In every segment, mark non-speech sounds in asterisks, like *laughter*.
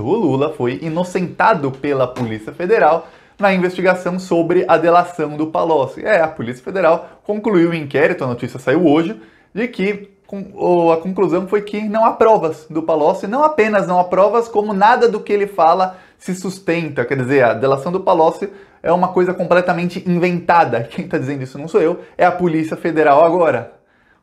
O Lula foi inocentado pela Polícia Federal na investigação sobre a delação do Palocci. É, a Polícia Federal concluiu o inquérito, a notícia saiu hoje, de que a conclusão foi que não há provas do Palocci, não apenas não há provas, como nada do que ele fala se sustenta. Quer dizer, a delação do Palocci é uma coisa completamente inventada. *laughs* Quem está dizendo isso não sou eu, é a Polícia Federal agora.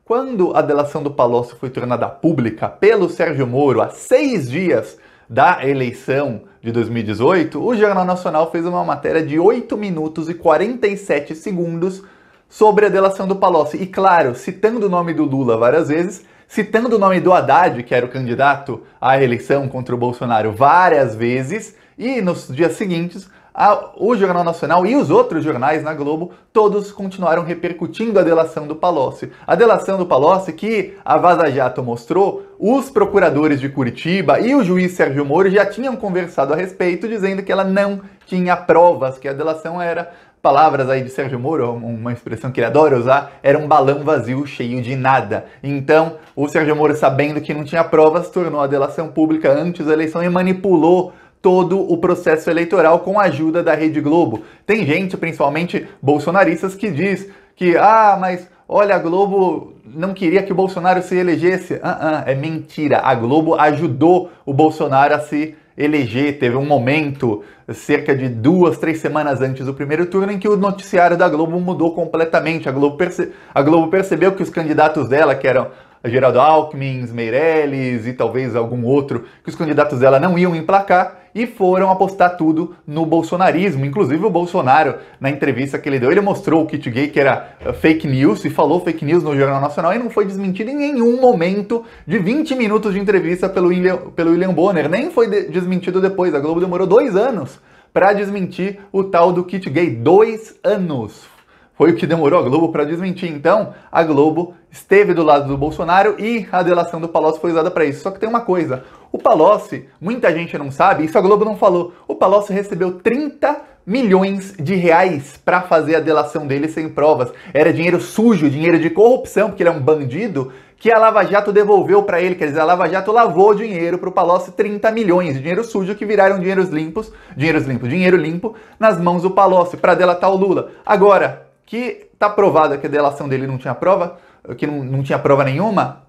Quando a delação do Palocci foi tornada pública pelo Sérgio Moro há seis dias da eleição de 2018, o Jornal Nacional fez uma matéria de 8 minutos e 47 segundos sobre a delação do Palocci. E claro, citando o nome do Lula várias vezes, citando o nome do Haddad, que era o candidato à eleição contra o Bolsonaro, várias vezes, e nos dias seguintes o Jornal Nacional e os outros jornais na Globo, todos continuaram repercutindo a delação do Palocci. A delação do Palocci que a Vaza Jato mostrou, os procuradores de Curitiba e o juiz Sérgio Moro já tinham conversado a respeito, dizendo que ela não tinha provas que a delação era palavras aí de Sérgio Moro, uma expressão que ele adora usar, era um balão vazio cheio de nada. Então, o Sérgio Moro, sabendo que não tinha provas, tornou a delação pública antes da eleição e manipulou todo o processo eleitoral com a ajuda da Rede Globo. Tem gente, principalmente bolsonaristas, que diz que, ah, mas olha, a Globo não queria que o Bolsonaro se elegesse. Uh -uh, é mentira. A Globo ajudou o Bolsonaro a se eleger. Teve um momento, cerca de duas, três semanas antes do primeiro turno, em que o noticiário da Globo mudou completamente. A Globo, perce... a Globo percebeu que os candidatos dela, que eram Geraldo Alckmin, Meirelles e talvez algum outro, que os candidatos dela não iam emplacar e foram apostar tudo no bolsonarismo. Inclusive o Bolsonaro, na entrevista que ele deu, ele mostrou o kit gay que era eh, fake news e falou fake news no Jornal Nacional e não foi desmentido em nenhum momento de 20 minutos de entrevista pelo William, pelo William Bonner. Nem foi de desmentido depois. A Globo demorou dois anos para desmentir o tal do kit gay. Dois anos! Foi o que demorou a Globo para desmentir. Então, a Globo esteve do lado do Bolsonaro e a delação do Palocci foi usada para isso. Só que tem uma coisa: o Palocci, muita gente não sabe, isso a Globo não falou. O Palocci recebeu 30 milhões de reais para fazer a delação dele sem provas. Era dinheiro sujo, dinheiro de corrupção, porque ele é um bandido, que a Lava Jato devolveu para ele, quer dizer, a Lava Jato lavou dinheiro para o Palocci, 30 milhões de dinheiro sujo que viraram dinheiros limpos, dinheiros limpos, dinheiro limpo nas mãos do Palocci para delatar o Lula. Agora, que tá provado que a delação dele não tinha prova, que não, não tinha prova nenhuma,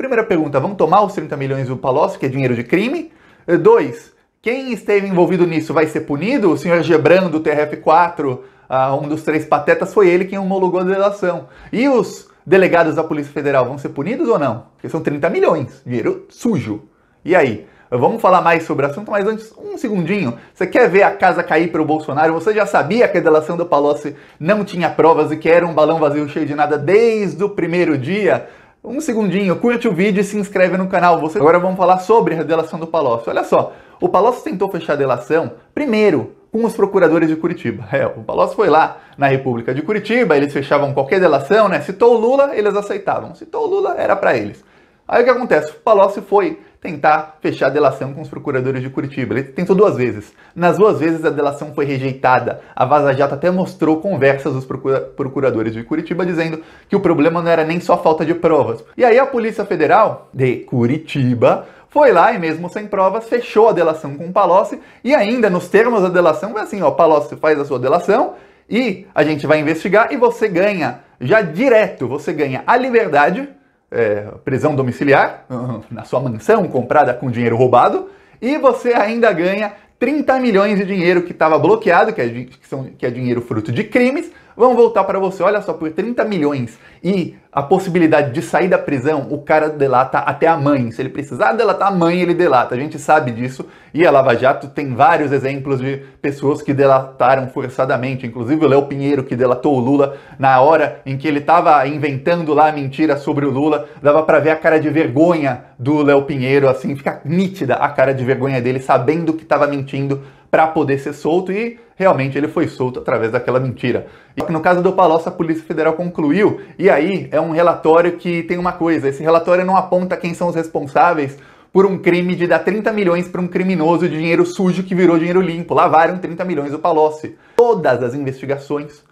Primeira pergunta, vamos tomar os 30 milhões do Palocci, que é dinheiro de crime? Eh, dois, quem esteve envolvido nisso vai ser punido? O senhor Gebran, do TRF4, ah, um dos três patetas, foi ele quem homologou a delação. E os delegados da Polícia Federal vão ser punidos ou não? Porque são 30 milhões, dinheiro sujo. E aí? Vamos falar mais sobre o assunto, mas antes, um segundinho. Você quer ver a casa cair para o Bolsonaro? Você já sabia que a delação do Palocci não tinha provas e que era um balão vazio cheio de nada desde o primeiro dia? um segundinho, curte o vídeo e se inscreve no canal. Você... Agora vamos falar sobre a delação do Palocci. Olha só, o Palocci tentou fechar a delação, primeiro, com os procuradores de Curitiba. É, o Palocci foi lá na República de Curitiba, eles fechavam qualquer delação, né? Citou o Lula, eles aceitavam. Citou o Lula, era para eles. Aí o que acontece? O Palocci foi tentar fechar a delação com os procuradores de Curitiba. Ele tentou duas vezes. Nas duas vezes a delação foi rejeitada. A Vaza Jato até mostrou conversas dos procura procuradores de Curitiba dizendo que o problema não era nem só falta de provas. E aí a Polícia Federal de Curitiba foi lá e mesmo sem provas fechou a delação com o Palocci e ainda nos termos da delação foi assim, ó, Palocci faz a sua delação e a gente vai investigar e você ganha já direto, você ganha a liberdade é, prisão domiciliar, na sua mansão comprada com dinheiro roubado, e você ainda ganha 30 milhões de dinheiro que estava bloqueado, que é, que, são, que é dinheiro fruto de crimes, Vamos voltar para você, olha só, por 30 milhões e a possibilidade de sair da prisão, o cara delata até a mãe. Se ele precisar delatar a mãe, ele delata. A gente sabe disso. E a Lava Jato tem vários exemplos de pessoas que delataram forçadamente, inclusive o Léo Pinheiro, que delatou o Lula na hora em que ele estava inventando lá a mentira sobre o Lula. Dava para ver a cara de vergonha do Léo Pinheiro, assim, fica nítida a cara de vergonha dele, sabendo que estava mentindo para poder ser solto e realmente ele foi solto através daquela mentira. E no caso do Palocci, a Polícia Federal concluiu, e aí é um relatório que tem uma coisa, esse relatório não aponta quem são os responsáveis por um crime de dar 30 milhões para um criminoso de dinheiro sujo que virou dinheiro limpo. Lavaram 30 milhões do Palocci. Todas as investigações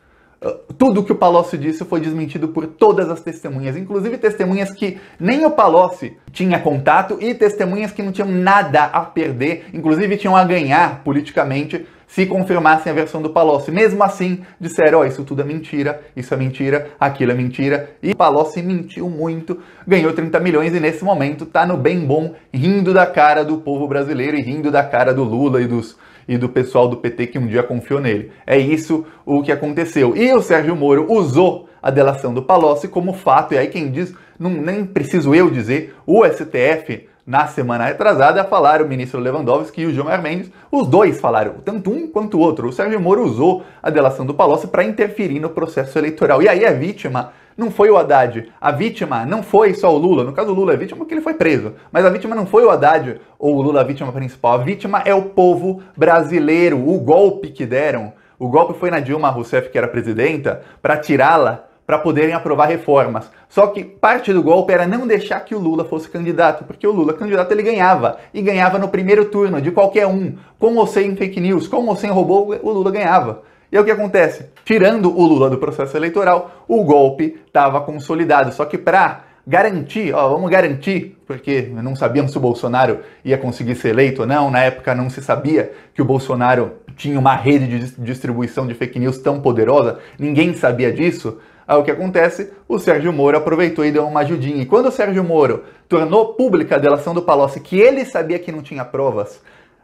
tudo que o Palocci disse foi desmentido por todas as testemunhas, inclusive testemunhas que nem o Palocci tinha contato e testemunhas que não tinham nada a perder, inclusive tinham a ganhar politicamente se confirmassem a versão do Palocci. Mesmo assim, disseram: oh, isso tudo é mentira, isso é mentira, aquilo é mentira. E Palocci mentiu muito, ganhou 30 milhões e nesse momento tá no bem bom, rindo da cara do povo brasileiro e rindo da cara do Lula e dos e do pessoal do PT que um dia confiou nele. É isso o que aconteceu. E o Sérgio Moro usou a delação do Palocci como fato, e aí quem diz, não, nem preciso eu dizer, o STF na semana retrasada, falaram o ministro Lewandowski e o Gilmar Mendes. Os dois falaram, tanto um quanto o outro. O Sérgio Moro usou a delação do Palocci para interferir no processo eleitoral. E aí a vítima não foi o Haddad. A vítima não foi só o Lula. No caso, o Lula é vítima porque ele foi preso. Mas a vítima não foi o Haddad ou o Lula a vítima principal. A vítima é o povo brasileiro. O golpe que deram. O golpe foi na Dilma Rousseff, que era presidenta, para tirá-la para poderem aprovar reformas. Só que parte do golpe era não deixar que o Lula fosse candidato, porque o Lula candidato ele ganhava, e ganhava no primeiro turno de qualquer um, com ou sem fake news, com ou sem robô, o Lula ganhava. E o que acontece? Tirando o Lula do processo eleitoral, o golpe estava consolidado. Só que para garantir, ó, vamos garantir, porque não sabíamos se o Bolsonaro ia conseguir ser eleito ou não, na época não se sabia que o Bolsonaro tinha uma rede de distribuição de fake news tão poderosa, ninguém sabia disso. Aí o que acontece? O Sérgio Moro aproveitou e deu uma ajudinha. E quando o Sérgio Moro tornou pública a delação do Palocci, que ele sabia que não tinha provas,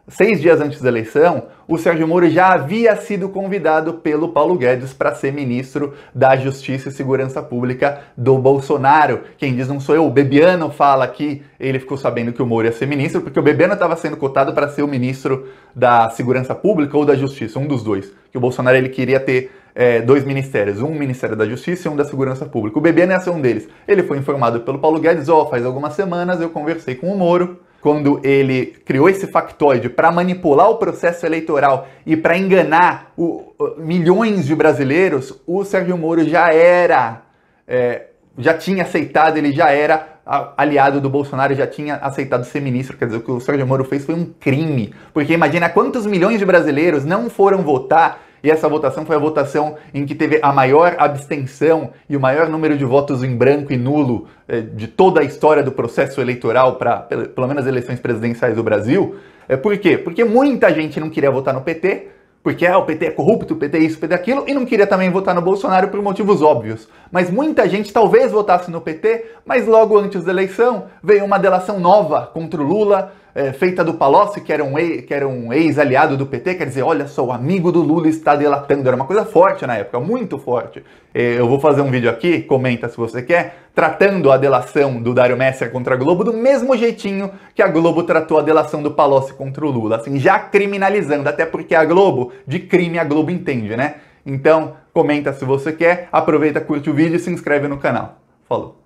seis dias antes da eleição, o Sérgio Moro já havia sido convidado pelo Paulo Guedes para ser ministro da Justiça e Segurança Pública do Bolsonaro. Quem diz não sou eu, o Bebiano fala que ele ficou sabendo que o Moro ia ser ministro, porque o Bebiano estava sendo cotado para ser o ministro da Segurança Pública ou da Justiça, um dos dois, que o Bolsonaro ele queria ter é, dois ministérios, um Ministério da Justiça e um da Segurança Pública. O BBN é assim, um deles. Ele foi informado pelo Paulo Guedes, ó, oh, faz algumas semanas eu conversei com o Moro, quando ele criou esse factoide para manipular o processo eleitoral e para enganar o, milhões de brasileiros, o Sérgio Moro já era, é, já tinha aceitado, ele já era aliado do Bolsonaro, já tinha aceitado ser ministro. Quer dizer, o que o Sérgio Moro fez foi um crime, porque imagina quantos milhões de brasileiros não foram votar e essa votação foi a votação em que teve a maior abstenção e o maior número de votos em branco e nulo eh, de toda a história do processo eleitoral para, pelo menos, eleições presidenciais do Brasil. Eh, por quê? Porque muita gente não queria votar no PT, porque ah, o PT é corrupto, o PT é isso, o PT é aquilo, e não queria também votar no Bolsonaro por motivos óbvios. Mas muita gente talvez votasse no PT, mas logo antes da eleição veio uma delação nova contra o Lula é, feita do Palocci, que era um, um ex-aliado do PT, quer dizer, olha só, o amigo do Lula está delatando. Era uma coisa forte na época, muito forte. É, eu vou fazer um vídeo aqui, comenta se você quer, tratando a delação do Dário Messer contra a Globo do mesmo jeitinho que a Globo tratou a delação do Palocci contra o Lula, assim, já criminalizando, até porque a Globo, de crime a Globo entende, né? Então, comenta se você quer, aproveita, curte o vídeo e se inscreve no canal. Falou!